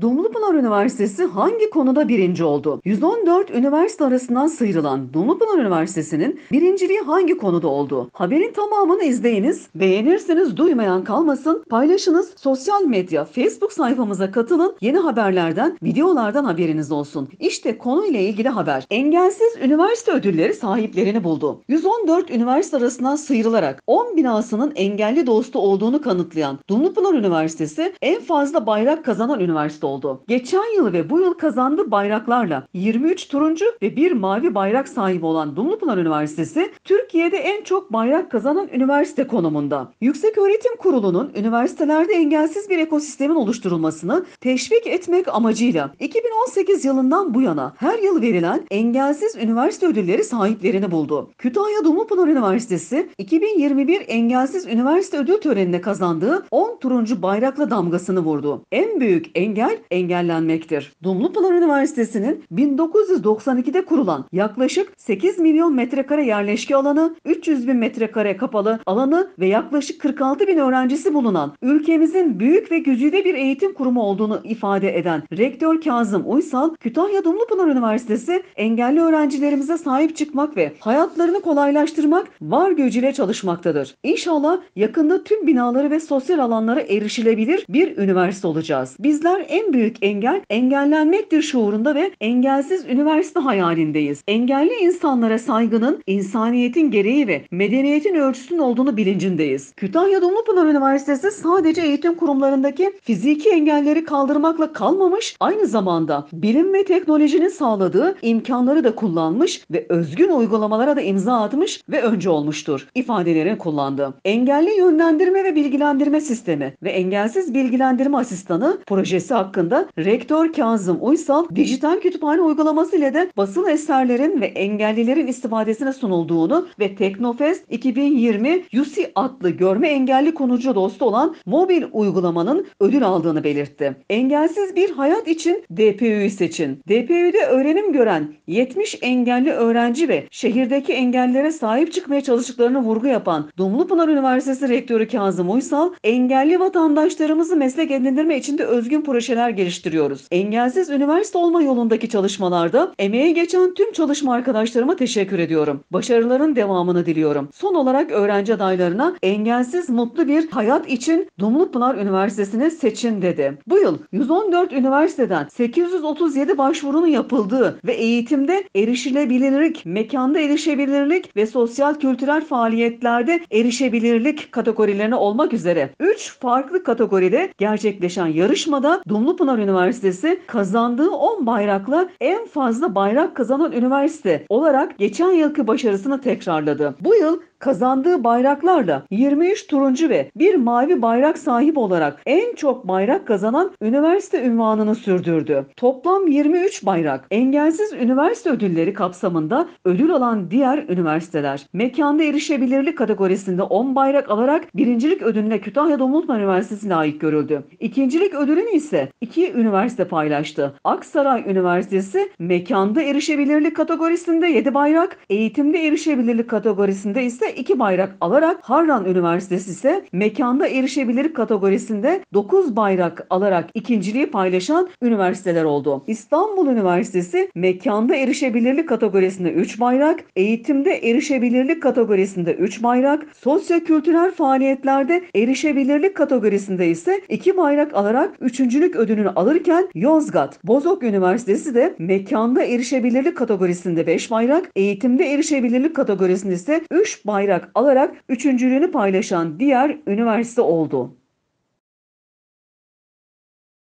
Dumlupınar Üniversitesi hangi konuda birinci oldu? 114 üniversite arasından sıyrılan Dumlupınar Üniversitesi'nin birinciliği hangi konuda oldu? Haberin tamamını izleyiniz, beğenirseniz duymayan kalmasın, paylaşınız, sosyal medya, Facebook sayfamıza katılın, yeni haberlerden, videolardan haberiniz olsun. İşte konuyla ilgili haber. Engelsiz üniversite ödülleri sahiplerini buldu. 114 üniversite arasından sıyrılarak 10 binasının engelli dostu olduğunu kanıtlayan Dumlupınar Üniversitesi en fazla bayrak kazanan üniversite finalist oldu. Geçen yıl ve bu yıl kazandığı bayraklarla 23 turuncu ve bir mavi bayrak sahibi olan Dumlupınar Üniversitesi Türkiye'de en çok bayrak kazanan üniversite konumunda. Yüksek Öğretim Kurulu'nun üniversitelerde engelsiz bir ekosistemin oluşturulmasını teşvik etmek amacıyla 2018 yılından bu yana her yıl verilen engelsiz üniversite ödülleri sahiplerini buldu. Kütahya Dumlupınar Üniversitesi 2021 Engelsiz Üniversite Ödül Töreni'ne kazandığı 10 turuncu bayrakla damgasını vurdu. En büyük engel derhal engellenmektir. Pınar Üniversitesi'nin 1992'de kurulan yaklaşık 8 milyon metrekare yerleşke alanı, 300 bin metrekare kapalı alanı ve yaklaşık 46 bin öğrencisi bulunan ülkemizin büyük ve güzide bir eğitim kurumu olduğunu ifade eden Rektör Kazım Uysal, Kütahya Dumlu Pınar Üniversitesi engelli öğrencilerimize sahip çıkmak ve hayatlarını kolaylaştırmak var gücüyle çalışmaktadır. İnşallah yakında tüm binaları ve sosyal alanlara erişilebilir bir üniversite olacağız. Bizler en en büyük engel engellenmektir şuurunda ve engelsiz üniversite hayalindeyiz. Engelli insanlara saygının insaniyetin gereği ve medeniyetin ölçüsünün olduğunu bilincindeyiz. Kütahya Dumlupınar Üniversitesi sadece eğitim kurumlarındaki fiziki engelleri kaldırmakla kalmamış, aynı zamanda bilim ve teknolojinin sağladığı imkanları da kullanmış ve özgün uygulamalara da imza atmış ve önce olmuştur ifadelerini kullandı. Engelli yönlendirme ve bilgilendirme sistemi ve engelsiz bilgilendirme asistanı projesi hakkında hakkında Rektör Kazım Uysal dijital kütüphane uygulaması ile de basılı eserlerin ve engellilerin istifadesine sunulduğunu ve Teknofest 2020 Yusi adlı görme engelli konucu dostu olan mobil uygulamanın ödül aldığını belirtti. Engelsiz bir hayat için DPÜ'yü seçin. DPÜ'de öğrenim gören 70 engelli öğrenci ve şehirdeki engellilere sahip çıkmaya çalıştıklarını vurgu yapan Dumlupınar Üniversitesi Rektörü Kazım Uysal, engelli vatandaşlarımızı meslek edindirme içinde özgün projeler projeler geliştiriyoruz. Engelsiz üniversite olma yolundaki çalışmalarda emeğe geçen tüm çalışma arkadaşlarıma teşekkür ediyorum. Başarıların devamını diliyorum. Son olarak öğrenci adaylarına engelsiz mutlu bir hayat için Dumlupınar Üniversitesi'ni seçin dedi. Bu yıl 114 üniversiteden 837 başvurunun yapıldığı ve eğitimde erişilebilirlik, mekanda erişebilirlik ve sosyal kültürel faaliyetlerde erişebilirlik kategorilerine olmak üzere 3 farklı kategoride gerçekleşen yarışmada Dumlu Ulupınar Üniversitesi kazandığı 10 bayrakla en fazla bayrak kazanan üniversite olarak geçen yılki başarısını tekrarladı. Bu yıl kazandığı bayraklarla 23 turuncu ve bir mavi bayrak sahip olarak en çok bayrak kazanan üniversite ünvanını sürdürdü. Toplam 23 bayrak. Engelsiz üniversite ödülleri kapsamında ödül alan diğer üniversiteler. Mekanda erişebilirlik kategorisinde 10 bayrak alarak birincilik ödülüne Kütahya Domultman Üniversitesi layık görüldü. İkincilik ödülünü ise iki üniversite paylaştı. Aksaray Üniversitesi mekanda erişebilirlik kategorisinde 7 bayrak, eğitimde erişebilirlik kategorisinde ise iki bayrak alarak Harran Üniversitesi ise mekanda erişebilir kategorisinde 9 bayrak alarak ikinciliği paylaşan üniversiteler oldu. İstanbul Üniversitesi mekanda erişebilirlik kategorisinde 3 bayrak, eğitimde erişebilirlik kategorisinde 3 bayrak, sosyo-kültürel faaliyetlerde erişebilirlik kategorisinde ise 2 bayrak alarak üçüncülük ödülünü alırken Yozgat, Bozok Üniversitesi de mekanda erişebilirlik kategorisinde 5 bayrak, eğitimde erişebilirlik kategorisinde ise 3 bayrak bayrak alarak üçüncülüğünü paylaşan diğer üniversite oldu.